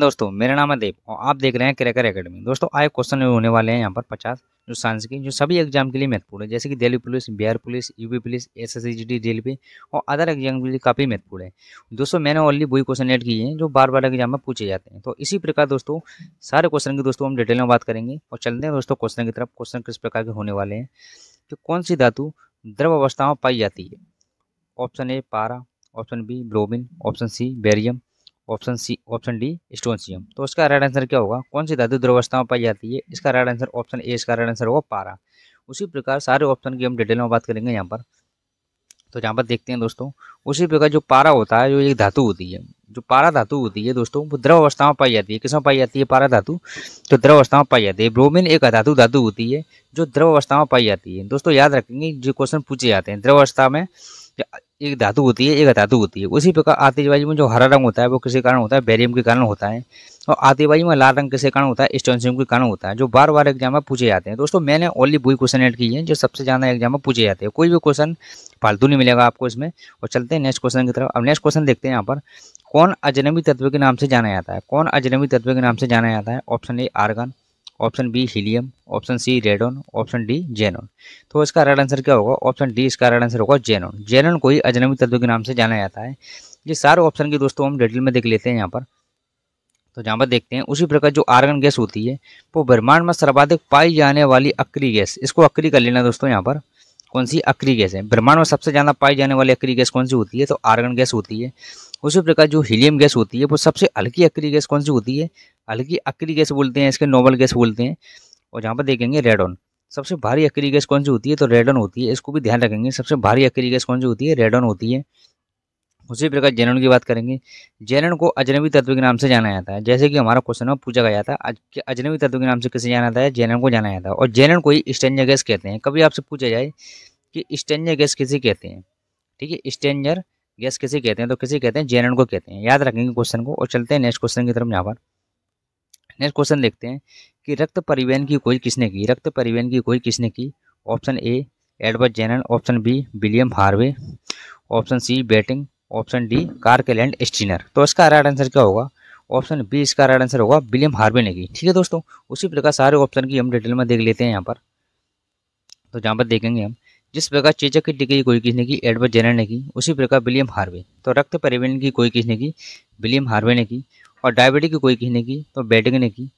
दोस्तों मेरा नाम है देव और आप देख रहे हैं क्रैकर एकेडमी दोस्तों आए क्वेश्चन होने वाले हैं यहाँ पर पचास जो साइंस की जो सभी एग्जाम के लिए महत्वपूर्ण है जैसे कि Delhi police Bihar police UP police S S C D railway और अदर एग्जाम के लिए काफ़ी महत्वपूर्ण है दोस्तों मैंने ऑनली वही क्वेश्चन एड किए हैं जो बार बार एग्जाम में पूछे जाते हैं तो इसी प्रकार दोस्तों सारे क्वेश्चन की दोस्तों हम डिटेल में बात करेंगे और चलते हैं दोस्तों क्वेश्चन की तरफ क्वेश्चन किस प्रकार के होने वाले हैं कि कौन सी धातु द्रव अवस्था में पाई जाती है ऑप्शन ए पारा option B bromine option C barium option C option D strontium तो इसका राइट आंसर क्या होगा कौन सी धातु दुर्वस्था में पाई जाती है इसका राइट आंसर ऑप्शन ए इसका राइट आंसर होगा पारा उसी प्रकार सारे ऑप्शन की हम डिटेल में बात करेंगे यहाँ पर तो यहाँ पर देखते हैं दोस्तों उसी प्रकार जो पारा होता है जो एक धातु होती है जो पारा धातु होती है दोस्तों वो द्रव अवस्था में पाई जाती है किसमें पाई जाती है पारा धातु तो द्रव अवस्था में पाई जाती है ब्रोमिन एक अधातु धातु होती है जो द्रव अवस्था में पाई जाती है दोस्तों याद रखेंगे जो क्वेश्चन पूछे जाते हैं द्रव अवस्था में एक धातु होती है एक अधातु होती है उसी प्रकार आतिशबाजी में जो हरा रंग होता है वो किसी कारण होता है बेरियम के कारण होता है और आतिशबाजी में लाल रंग किसी कारण होता है स्टोनशियम के कारण होता है जो बार बार एग्जाम में पूछे जाते हैं दोस्तों मैंने ओनली वही क्वेश्चन एड किए हैं जो सबसे ज़्यादा एग्जाम में पूछे जाते हैं कोई भी क्वेश्चन फालतू नहीं मिलेगा आपको इसमें और चलते हैं नेक्स्ट क्वेश्चन की तरफ अब नेक्स्ट क्वेश्चन देखते हैं यहाँ पर कौन अजनबी तत्व के नाम से जाना जाता है कौन अजनबी तत्व के नाम से जाना जाता है option A argon option B helium option C radon option D xenon तो इसका राइट आंसर क्या होगा ऑप्शन डी इसका राइट आंसर होगा जेनोन जेनोन को ही अजनबी तत्व के नाम से जाना जाता है ये सारे ऑप्शन की दोस्तों हम डिटेल में देख लेते हैं यहाँ पर तो जहाँ पर देखते हैं उसी प्रकार जो आर्गन गैस होती है वो ब्रह्मांड में सर्वाधिक पाई जाने वाली अक्री गैस इसको अक्री कर लेना दोस्तों यहाँ पर कौन सी अक्री गैस है ब्रह्मांड में सबसे ज़्यादा पाई जाने वाली अक्री गैस कौन सी होती है तो आर्गन गैस होती है उसी प्रकार जो हीलियम गैस होती है वो सबसे हल्की अक्री गैस कौन सी होती है हल्की अक्री गैस बोलते हैं इसके नोबल गैस बोलते हैं और जहाँ पर देखेंगे रेडॉन सबसे भारी अक्री गैस कौन सी होती है तो रेडॉन होती है इसको भी ध्यान रखेंगे सबसे भारी अक्री गैस कौन सी होती है रेडॉन होती है उसी प्रकार जेनन की बात करेंगे जेनन को अजनबी तत्व के नाम से जाना जाता है जैसे कि हमारा क्वेश्चन में पूछा गया था अजनबी तत्व के नाम से किसे जाना जाता है जेनन को जाना जाता है और जेनन को ही स्टेंजर गैस कहते हैं कभी आपसे पूछा जाए कि स्टेंजर गैस किसे कहते हैं ठीक है स्टेंजर गैस किसी कहते हैं तो किसी कहते हैं जेनन को कहते हैं याद रखेंगे क्वेश्चन को और चलते हैं नेक्स्ट क्वेश्चन की तरफ यहाँ पर नेक्स्ट क्वेश्चन देखते हैं कि रक्त परिवहन की खोज किसने की रक्त परिवहन की खोज किसने की option A Edward Jenner option B William Harvey option C Banting option D Karl Landsteiner तो इसका राइट आंसर क्या होगा ऑप्शन बी इसका राइट आंसर होगा विलियम हार्वे ने की ठीक है दोस्तों उसी प्रकार सारे ऑप्शन की हम डिटेल में देख लेते हैं यहाँ पर तो जहाँ पर देखेंगे हम जिस प्रकार चेचक की डिग्री कोई किसने की एडवर्ड जेनर ने की उसी प्रकार विलियम हार्वे तो रक्त परिवहन की कोई किसने की विलियम हार्वे ने की और डायबिटीज की कोई किसने की तो बैटिंग ने की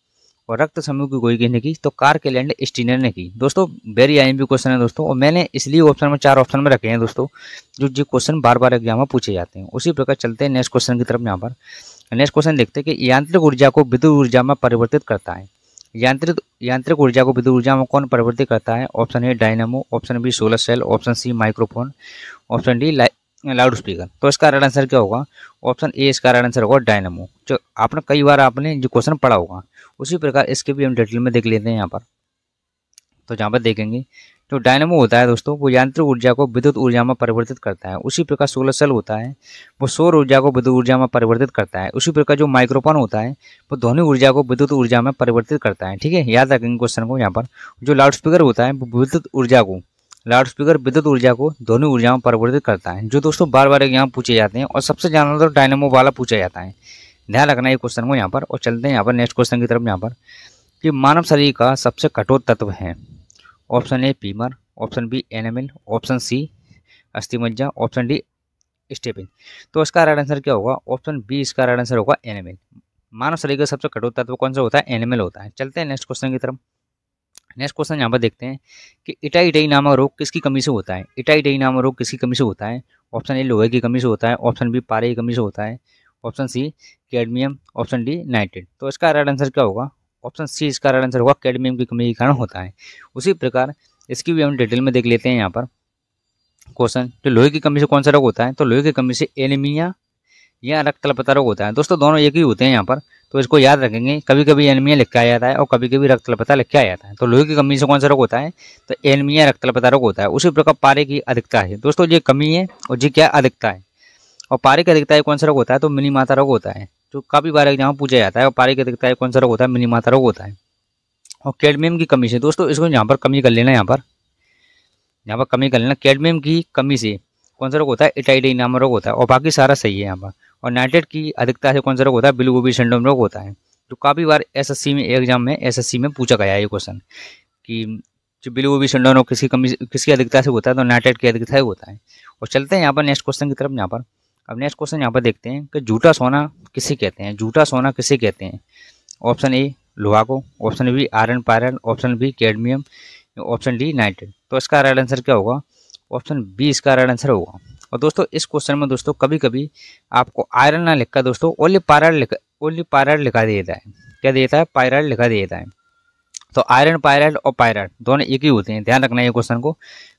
और रक्त समूह की कोई किसने की तो कार के लैंड स्टीनर ने की दोस्तों वेरी आई क्वेश्चन है दोस्तों और मैंने इसलिए ऑप्शन में चार ऑप्शन में रखे हैं दोस्तों जो जो क्वेश्चन बार बार एग्जाम में पूछे जाते हैं उसी प्रकार चलते हैं नेक्स्ट क्वेश्चन की तरफ यहाँ पर नेक्स्ट क्वेश्चन देखते हैं कि यांत्रिक ऊर्जा को विद्युत ऊर्जा में परिवर्तित करता है यांत्रिक यांत्रिक ऊर्जा को विद्युत ऊर्जा में कौन परिवर्तित करता है option A dynamo option B solar cell option C microphone option D loudspeaker तो इसका राइट आंसर क्या होगा ऑप्शन ए इसका राइट आंसर होगा डायनामो जो आपने कई बार आपने जो क्वेश्चन पढ़ा होगा उसी प्रकार इसके भी हम डिटेल में देख लेते हैं यहाँ पर तो जहाँ पर देखेंगे जो डायनमो होता है दोस्तों वो यांत्रिक ऊर्जा को विद्युत ऊर्जा में परिवर्तित करता है उसी प्रकार सोलर सेल होता है वो सौर ऊर्जा को विद्युत ऊर्जा में परिवर्तित करता है उसी प्रकार जो माइक्रोफोन होता है वो ध्वनि ऊर्जा को विद्युत ऊर्जा में परिवर्तित करता है ठीक है याद रखेंगे क्वेश्चन को यहाँ पर जो लाउडस्पीकर होता है वो विद्युत ऊर्जा को लाउडस्पीकर विद्युत ऊर्जा को ध्वनि ऊर्जा में परिवर्तित करता है जो दोस्तों बार बार यहाँ पूछे जाते हैं और सबसे ज़्यादा तो मतलब डायनेमो वाला पूछा जाता है ध्यान रखना है क्वेश्चन को यहाँ पर और चलते हैं यहाँ पर नेक्स्ट क्वेश्चन की तरफ यहाँ पर कि मानव शरीर का सबसे कठोर तत्व है option A femur option B enamel option C अस्थिमज्जा ऑप्शन डी स्टेपिन तो इसका राइट आंसर क्या होगा ऑप्शन बी इसका राइट आंसर होगा एनिमल मानव शरीर का सबसे कठोर तत्व कौन सा होता है एनिमल होता है चलते हैं नेक्स्ट क्वेश्चन की तरफ नेक्स्ट क्वेश्चन यहाँ पर देखते हैं कि इटाई डई नामक रोग किसकी कमी से होता है इटाई डई नामक रोग किसकी कमी से होता है ऑप्शन ए लोहे की कमी से होता है ऑप्शन बी पारे की कमी से होता है option C cadmium option D nitrate तो इसका राइट आंसर क्या होगा ऑप्शन सी इसका राइट आंसर होगा कैडमियम की कमी के कारण होता है उसी प्रकार इसकी भी हम डिटेल में देख लेते हैं यहाँ पर क्वेश्चन जो तो लोहे की कमी से कौन सा रोग होता है तो लोहे की कमी से एनीमिया या रक्तलपता रोग होता है दोस्तों दोनों एक ही होते हैं यहाँ पर तो इसको याद रखेंगे कभी कभी एनीमिया लिख के आ जाता है और कभी कभी रक्तलपता लिख के आ जाता है तो लोहे की कमी से कौन सा रोग होता है तो एनीमिया रक्तलपता रोग होता है उसी प्रकार पारे की अधिकता है दोस्तों ये कमी है और जी क्या अधिकता है और पारे की अधिकता कौन सा रोग होता है तो मिनी माता रोग होता है जो काफ़ी बार एग्जाम पूछा जाता है और पारी के देखता है कौन सा रोग होता है मिनीमाता रोग होता है और कैडमियम की कमी से दोस्तों इसको यहाँ पर कमी कर लेना यहाँ पर यहाँ पर कमी कर लेना कैडमियम की कमी से कौन सा रोग होता है इटाइडी नाम रोग होता है और बाकी सारा सही है यहाँ पर और नाइटेड की अधिकता से कौन सा रोग होता है ब्लू गोभी सिंड्रोम रोग होता है जो तो काफ़ी बार एसएससी में एग्जाम में एसएससी में पूछा गया है ये क्वेश्चन कि जो ब्लू गोभी सिंड्रोम रोग किसकी कमी किसकी अधिकता से होता है तो नाइटेड की अधिकता से होता है और चलते हैं यहाँ पर नेक्स्ट क्वेश्चन की तरफ यहाँ पर अब नेक्स्ट क्वेश्चन यहाँ पर देखते हैं कि झूठा सोना किसे कहते हैं झूठा सोना किसे कहते हैं ऑप्शन ए लोहा को ऑप्शन बी आयरन पायरन option B cadmium option D nitrate तो इसका राइट आंसर क्या होगा ऑप्शन बी इसका राइट आंसर होगा और दोस्तों इस क्वेश्चन में दोस्तों कभी कभी आपको आयरन ना लिखकर दोस्तों ओनली पायरन ओली ओनली पायरन लिखा देता है क्या देता है पायरन लिखा देता है तो आयरन पायरन और पायरन दोनों एक ही होते हैं ध्यान रखना है क्वेश्चन को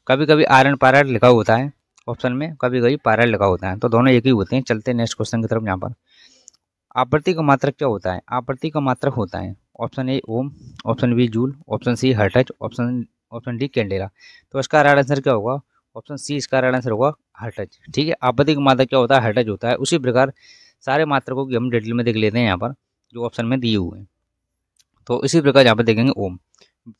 कभी कभी आयरन पायरन लिखा होता है ऑप्शन में कभी कभी पैरल लगा होता है तो दोनों एक ही होते हैं चलते हैं नेक्स्ट क्वेश्चन की तरफ यहाँ पर आपत्ति का मात्रक क्या होता है आपत्ति का मात्रक होता है option A ohm option B joule option C hertz option option D candela तो इसका राइट आंसर क्या होगा ऑप्शन सी इसका राइट आंसर होगा हर्टज ठीक है आपत्ति का मात्रक क्या होता है हर्टज होता है उसी प्रकार सारे मात्रकों की हम डिटेल में देख लेते हैं यहाँ पर जो ऑप्शन में दिए हुए हैं तो इसी प्रकार यहाँ पर देखेंगे ओम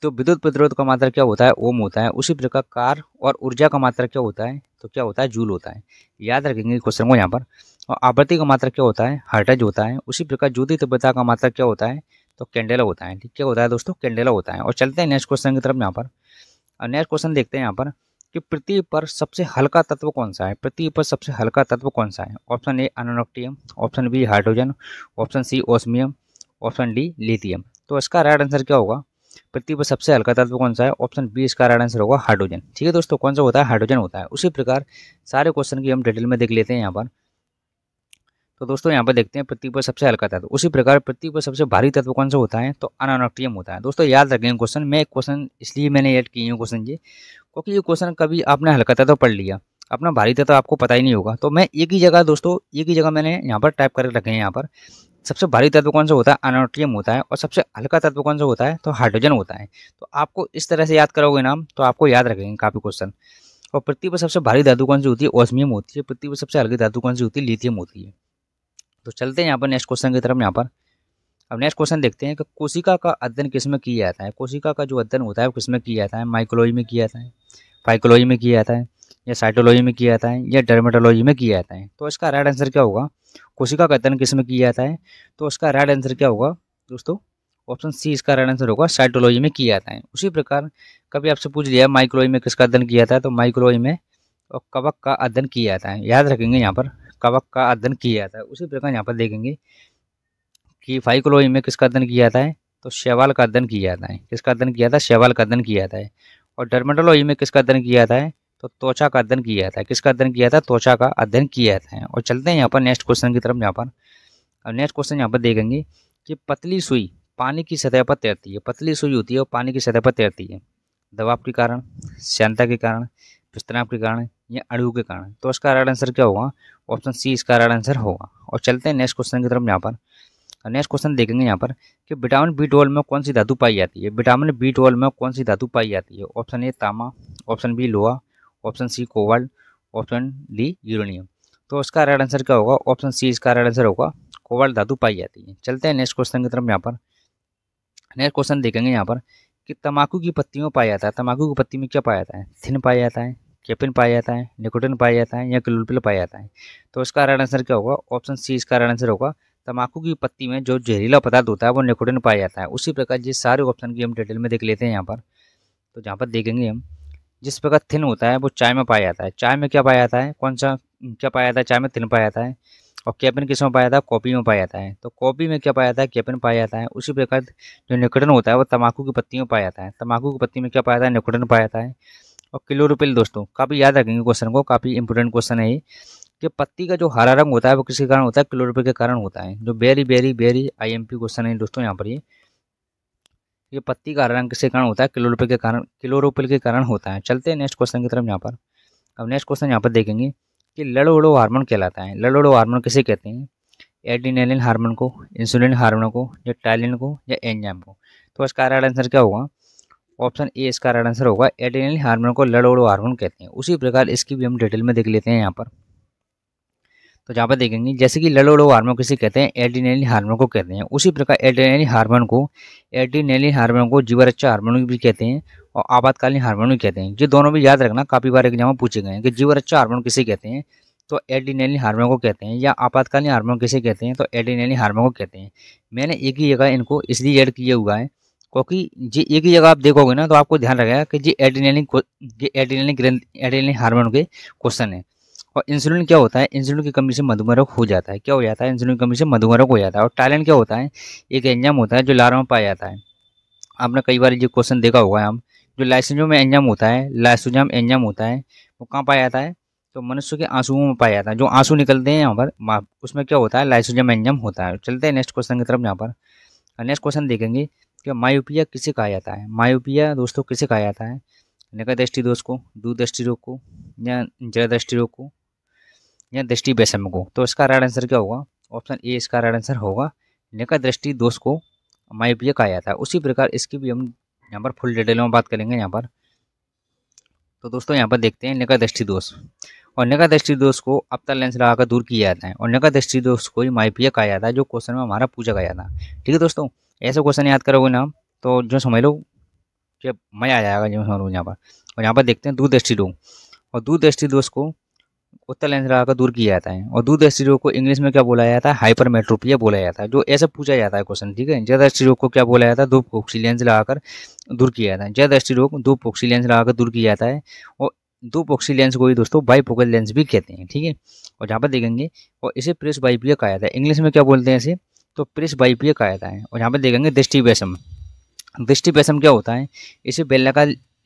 तो विद्युत प्रतिरोध का मात्रा क्या होता है ओम होता है उसी प्रकार कार और ऊर्जा का मात्रा क्या होता है तो क्या होता है जूल होता है याद रखेंगे क्वेश्चन को यहाँ पर और आवृत्ति का मात्रा क्या होता है हर्टज होता है उसी प्रकार ज्योति तीव्रता का मात्रा क्या होता है तो कैंडेला होता है ठीक क्या होता है दोस्तों कैंडेला होता है और चलते हैं नेक्स्ट क्वेश्चन की तरफ यहाँ पर और नेक्स्ट क्वेश्चन देखते हैं यहाँ पर कि पृथ्वी पर सबसे हल्का तत्व कौन सा है पृथ्वी पर सबसे हल्का तत्व कौन सा है option A ununoctium option B hydrogen option C osmium option D lithium तो इसका राइट आंसर क्या होगा पृथ्वी पर सबसे हल्का तत्व कौन सा है ऑप्शन बी इसका राइट आंसर होगा हाइड्रोजन ठीक है दोस्तों कौन सा होता है हाइड्रोजन होता है उसी प्रकार सारे क्वेश्चन की हम डिटेल में देख लेते हैं यहाँ पर तो दोस्तों यहाँ पर देखते हैं पृथ्वी पर सबसे हल्का तत्व उसी प्रकार पृथ्वी पर सबसे भारी तत्व कौन सा होता है तो अनोनोक्टियम होता है दोस्तों याद रखें क्वेश्चन मैं एक क्वेश्चन इसलिए मैंने ऐड किए हैं क्वेश्चन ये क्योंकि ये क्वेश्चन कभी आपने हल्का तत्व पढ़ लिया अपना भारी तत्व आपको पता ही नहीं होगा तो मैं एक ही जगह दोस्तों एक ही जगह मैंने यहाँ पर टाइप करके रखे हैं यहाँ पर सबसे भारी तत्व कौन सा होता है अनोट्रियम होता है और सबसे हल्का तत्व कौन सा होता है तो हाइड्रोजन होता है तो आपको इस तरह से याद करोगे नाम तो आपको याद रखेंगे काफ़ी क्वेश्चन और पृथ्वी पर सबसे भारी धातु कौन सी होती है ओसमियम होती है पृथ्वी पर सबसे हल्की धातु कौन सी होती है लिथियम होती है तो चलते हैं यहाँ पर नेक्स्ट क्वेश्चन की तरफ यहाँ पर अब नेक्स्ट क्वेश्चन देखते हैं कि कोशिका का अध्ययन किस में किया जाता है कोशिका का जो अध्ययन होता है वो किसमें किया जाता है माइकोलॉजी में किया जाता है फाइकोलॉजी में किया जाता है या साइटोलॉजी में किया जाता है या डर्मेटोलॉजी में किया जाता है तो इसका राइट आंसर क्या होगा कोशिका का अध्ययन किसमें किया जाता है तो उसका राइट आंसर क्या होगा दोस्तों ऑप्शन सी इसका राइट आंसर होगा साइटोलॉजी में किया जाता है उसी प्रकार कभी आपसे पूछ लिया माइक्रोलॉजी में किसका अध्ययन किया जाता है तो माइक्रोलॉजी में और कवक का अध्ययन किया जाता है याद रखेंगे यहाँ पर कवक का अध्ययन किया जाता है उसी प्रकार यहाँ पर देखेंगे कि फाइकोलॉजी में किसका अध्ययन किया जाता है तो शैवाल का अध्ययन किया जाता है किसका अध्ययन किया था शैवाल का अध्ययन किया जाता है और डर्मेटोलॉजी में किसका अध्ययन किया जाता है तो त्वचा का अध्ययन किया जाता है किसका अध्ययन किया था त्वचा का अध्ययन किया जाता है और चलते हैं यहाँ पर नेक्स्ट क्वेश्चन की तरफ यहाँ पर और नेक्स्ट क्वेश्चन यहाँ पर देखेंगे कि पतली सुई पानी की सतह पर तैरती है पतली सुई होती है और पानी की सतह पर तैरती है दबाव के कारण श्यानता के कारण पिस्तनाव के कारण या अड़ू के कारण तो इसका राइट आंसर क्या होगा ऑप्शन सी इसका राइट आंसर होगा और चलते हैं नेक्स्ट क्वेश्चन की तरफ यहाँ पर नेक्स्ट क्वेश्चन देखेंगे यहाँ पर कि विटामिन बी ट्वेल्व में कौन सी धातु पाई जाती है विटामिन बी ट्वेल्व में कौन सी धातु पाई जाती है ऑप्शन ए तामा ऑप्शन बी लोहा option C cobalt option D uranium तो उसका राइट आंसर क्या होगा ऑप्शन सी इसका राइट आंसर होगा कोवाल्ट धातु पाई जाती है चलते हैं नेक्स्ट क्वेश्चन की तरफ यहाँ पर नेक्स्ट क्वेश्चन देखेंगे यहाँ पर कि तंबाकू की पत्तियों में पाया जाता है तंबाकू की पत्ती में क्या पाया जाता है थिन पाया जाता है कैपिन पाया जाता है निकोटिन पाया जाता है या क्लोलपिल पाया जाता है तो इसका राइट आंसर क्या होगा ऑप्शन सी इसका राइट आंसर होगा तंबाकू की पत्ती में जो जहरीला पदार्थ होता है वो निकोटिन पाया जाता है उसी प्रकार ये सारे ऑप्शन की हम डिटेल में देख लेते हैं यहाँ पर तो जहाँ पर देखेंगे हम जिस प्रकार थिन होता है वो चाय में पाया जाता है चाय में क्या पाया जाता है कौन सा क्या पाया जाता है चाय में थिन पाया जाता है और कैपिन किस में पाया जाता है कॉपी में पाया जाता है तो कॉपी में क्या पाया जाता है कैपिन पाया जाता है उसी प्रकार जो निकटन होता है वो तम्बाकू की पत्ती में पाया जाता है तम्बाकू की पत्ती में क्या पाया जाता है निकटन पाया जाता है और क्लोरोपिल दोस्तों काफ़ी याद रखेंगे क्वेश्चन को काफ़ी इंपॉर्टेंट क्वेश्चन है ये कि पत्ती का जो हरा रंग होता है वो किसके कारण होता है क्लोरोपिल के कारण होता है जो बेरी बेरी बेरी आई क्वेश्चन है दोस्तों यहाँ पर ये ये पत्ती का रंग किसके कारण होता है क्लोरोपिल के कारण क्लोरोपिल के कारण होता है चलते हैं नेक्स्ट क्वेश्चन की तरफ यहाँ पर अब नेक्स्ट क्वेश्चन यहाँ पर देखेंगे कि लड़ोड़ो हार्मोन कहलाता है लड़ोड़ो हार्मोन किसे कहते हैं एडिनेलिन हार्मोन को इंसुलिन हार्मोन को या टाइलिन को या एंजाम को तो इसका राइट आंसर क्या होगा ऑप्शन ए इसका राइट आंसर होगा एडिनेलिन हार्मोन को लड़ोड़ो हार्मोन कहते हैं उसी प्रकार इसकी भी हम डिटेल में देख लेते हैं यहाँ पर तो जहाँ पर देखेंगे जैसे कि लड़ो लोग हार्मोन किसे कहते हैं एड्रीनलिन हार्मोन को कहते हैं उसी प्रकार एड्रीनलिन हार्मोन को एड्रीनलिन हार्मोन को जीवरक्षा हार्मोन भी कहते हैं और आपातकालीन हार्मोन भी कहते हैं ये दोनों भी याद रखना काफ़ी बार एग्जाम में पूछे गए हैं कि जीवरक्षा हार्मोन किसे कहते हैं तो एड्रीनलिन हार्मोन को कहते हैं या आपातकालीन हार्मोन किसे कहते हैं तो एड्रीनलिन हार्मोन को कहते हैं मैंने एक ही जगह इनको इसलिए ऐड किया हुआ है क्योंकि ये एक ही जगह आप देखोगे ना तो आपको ध्यान रखेगा कि ये एड्रीनलिन ये ग्रंथ एड्रीनलिन के क्वेश्चन है और इंसुलिन क्या होता है इंसुलिन की कमी से मधुमेह रोग हो जाता है क्या हो जाता है इंसुलिन की कमी से मधुमेह रोग हो जाता है और टाइलन क्या होता है एक एंजाम होता है जो लार्वा में पाया जाता है आपने कई बार ये क्वेश्चन देखा होगा हम जो में एंजाम होता है लाइसोजाम एंजाम होता है वो कहाँ पाया जाता है तो मनुष्य के आंसुओं में पाया जाता है जो आंसू निकलते हैं यहाँ पर उसमें क्या होता है लाइसोजाम एंजाम होता है चलते हैं नेक्स्ट क्वेश्चन की तरफ यहाँ पर नेक्स्ट क्वेश्चन देखेंगे कि मायोपिया किसे कहा जाता है मायोपिया दोस्तों किसे कहा जाता है निकट दृष्टि दोष को दूर दृष्टि रोग को या जरा दृष्टि रोग को या दृष्टि बेसम को तो इसका राइट आंसर क्या होगा ऑप्शन ए इसका राइट आंसर होगा निकट दृष्टि दोष को माइपिया कहा जाता है उसी प्रकार इसकी भी हम यहाँ पर फुल डिटेल में बात करेंगे यहाँ पर तो दोस्तों यहाँ पर देखते हैं निकट दृष्टि दोष और निकट दृष्टि दोष को तक लेंस लगाकर दूर किया जाता है और निकट दृष्टि दोष को ही माइपिया कहा जाता है जो क्वेश्चन में हमारा पूछा गया था ठीक है दोस्तों ऐसे क्वेश्चन याद करोगे ना तो जो समझ लो जब मज़ा आ जाएगा जो समझ लो यहाँ पर और यहाँ पर देखते हैं दूरदृष्टि रोग और दूरदृष्टि दोष को उत्तर लेंस लगाकर दूर किया जाता है और दूध स्टीरो को इंग्लिश में क्या बोला जाता है हाइपर मेट्रोपिया बोला जाता है जो ऐसा पूछा जाता है क्वेश्चन ठीक है जद स्टीरो को क्या बोला जाता है दो पोक्सी लेंस लगाकर दूर किया जाता है जद स्टीरो को दो पोक्सी लेंस लगाकर दूर किया जाता है और दो पोक्सी लेंस को ही दोस्तों बाई पोकल लेंस भी कहते हैं ठीक है और जहाँ पर देखेंगे और इसे प्रेस बाइपिया कहा जाता है इंग्लिश में क्या बोलते हैं इसे तो प्रेस बाइपिया कहा जाता है और यहाँ पर देखेंगे दृष्टि वैसम दृष्टि वैसम क्या होता है इसे बेल्ला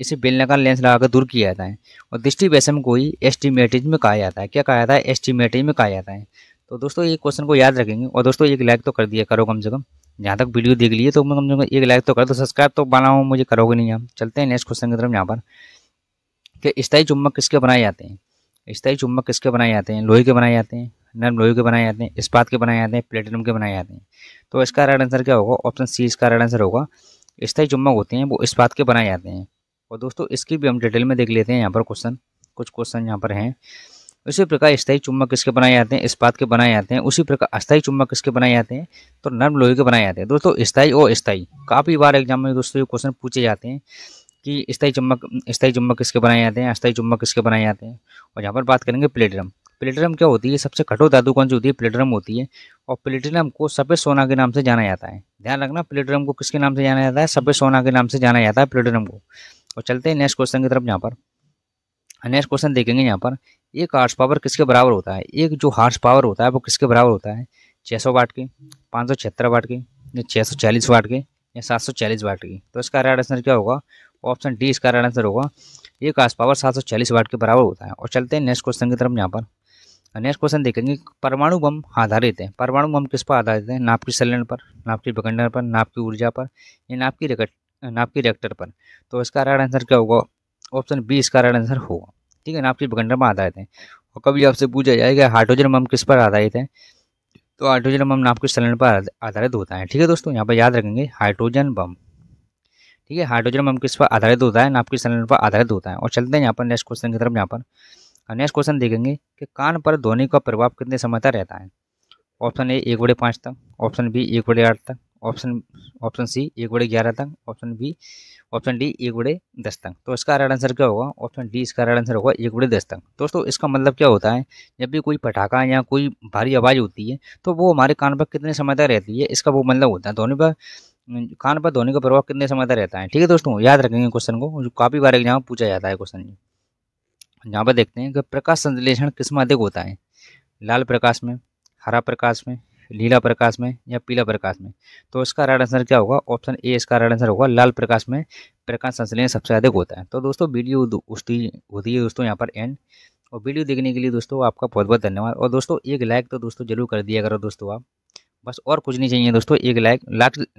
इसे बेलनाकार लेंस लगाकर दूर किया जाता है और दृष्टि व्यसम को ही एस्टिमेटिज में कहा जाता है क्या कहा जाता है एस्टिमेटिज में कहा जाता है तो दोस्तों ये क्वेश्चन को याद रखेंगे और दोस्तों एक लाइक तो कर दिया करो कम से कम जहाँ तक वीडियो देख लिए तो मैं कम से कम एक लाइक तो कर दो सब्सक्राइब तो बनाओ मुझे करोगे नहीं आप चलते हैं नेक्स्ट क्वेश्चन की तरफ यहाँ पर कि स्थायी चुम्बक किसके बनाए जाते हैं स्थायी चुम्बक किसके बनाए जाते हैं लोहे के बनाए जाते हैं नर्म लोहे के बनाए जाते हैं इस्पात के बनाए जाते हैं प्लेटिनम के बनाए जाते हैं तो इसका राइट आंसर क्या होगा ऑप्शन सी इसका राइट आंसर होगा स्थायी चुम्बक होते हैं वो इस्पात के बनाए जाते हैं और दोस्तों इसकी भी हम डिटेल में देख लेते हैं यहाँ पर क्वेश्चन कुछ क्वेश्चन यहाँ पर हैं उसी प्रकार स्थायी चुम्बक किसके बनाए जाते हैं इस्पात के बनाए जाते हैं उसी प्रकार अस्थायी चुम्बक किसके बनाए जाते हैं तो नर्म लोहे के बनाए जाते हैं दोस्तों स्थायी और स्थायी काफ़ी बार एग्जाम में दोस्तों ये क्वेश्चन पूछे जाते हैं कि स्थायी चुम्बक स्थायी चुम्बक किसके बनाए जाते हैं अस्थायी चुम्बक किसके बनाए जाते हैं और यहाँ पर बात करेंगे प्लेटरम प्लेटरम क्या होती है सबसे कठोर धातु कौन सी होती है प्लेटरम होती है और प्लेटिनम को सफ़ेद सोना के नाम से जाना जाता है ध्यान रखना प्लेटरम को किसके नाम से जाना जाता है सफ़ेद सोना के नाम से जाना जाता है प्लेटरम को और चलते हैं नेक्स्ट क्वेश्चन की तरफ यहाँ पर नेक्स्ट हाँ, क्वेश्चन देखेंगे यहाँ पर एक हार्स पावर किसके बराबर होता है एक जो हार्स पावर होता है वो किसके बराबर होता है छः सौ वाट के पाँच सौ छिहत्तर वाट के या छः सौ चालीस वाट के या सात सौ चालीस वाट की तो इसका राइट आंसर क्या होगा ऑप्शन डी इसका राइट आंसर होगा एक हार्स पावर सात सौ चालीस वाट के बराबर होता है और चलते हैं नेक्स्ट क्वेश्चन की तरफ यहाँ पर नेक्स्ट हाँ, क्वेश्चन देखेंगे परमाणु बम आधारित है परमाणु बम किस पर आधारित है नाप की सिलेंडर पर नाप की विखंडन पर नाप की ऊर्जा पर या नाप की रिकट नाप के रिएक्टर पर तो इसका राइट आंसर क्या होगा ऑप्शन बी इसका राइट आंसर होगा ठीक है नाप की में आधारित है और कभी आपसे पूछा जाएगा हाइड्रोजन बम किस पर आधारित है तो हाइड्रोजन बम नाप के सिलेंडर पर आधारित होता है ठीक है दोस्तों यहाँ पर याद रखेंगे हाइड्रोजन बम ठीक है हाइड्रोजन बम किस पर आधारित होता है नाप के सिलेंडर पर आधारित होता है और चलते हैं यहाँ पर नेक्स्ट क्वेश्चन की तरफ यहाँ पर नेक्स्ट क्वेश्चन देखेंगे कि कान पर ध्वनि का प्रभाव कितने समय तक रहता है ऑप्शन ए एक बड़े पाँच तक ऑप्शन बी एक बड़े आठ तक ऑप्शन ऑप्शन सी एक बड़े ग्यारह तक ऑप्शन बी ऑप्शन डी एक बड़े दस तक तो इसका राइट आंसर क्या होगा ऑप्शन डी इसका राइट आंसर होगा एक बड़े दस तक दोस्तों इसका मतलब क्या होता है जब भी कोई पटाखा या कोई भारी आवाज़ होती है तो वो हमारे कान पर कितने समय तक रहती है इसका वो मतलब होता है ध्वनि पर कान पर ध्वनि का प्रभाव कितने समय तक रहता है ठीक है दोस्तों याद रखेंगे क्वेश्चन को जो काफ़ी बार एग्जाम पूछा जाता है क्वेश्चन यहाँ पर देखते हैं कि प्रकाश संश्लेषण किस में अधिक होता है लाल प्रकाश में हरा प्रकाश में लीला प्रकाश में या पीला प्रकाश में तो इसका राइट आंसर क्या होगा ऑप्शन ए इसका राइट आंसर होगा लाल प्रकाश में प्रकाश संश्लेषण सबसे अधिक होता है तो दोस्तों वीडियो उसकी होती है दोस्तों यहाँ पर एंड और वीडियो देखने के लिए दोस्तों आपका बहुत बहुत धन्यवाद और दोस्तों एक लाइक तो दोस्तों जरूर कर दिया करो दोस्तों आप बस और कुछ नहीं चाहिए दोस्तों एक लाइक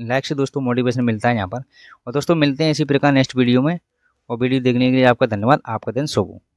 लाइक से दोस्तों मोटिवेशन मिलता है यहाँ पर और दोस्तों मिलते हैं इसी प्रकार नेक्स्ट वीडियो में और वीडियो देखने के लिए आपका धन्यवाद आपका दिन शुभ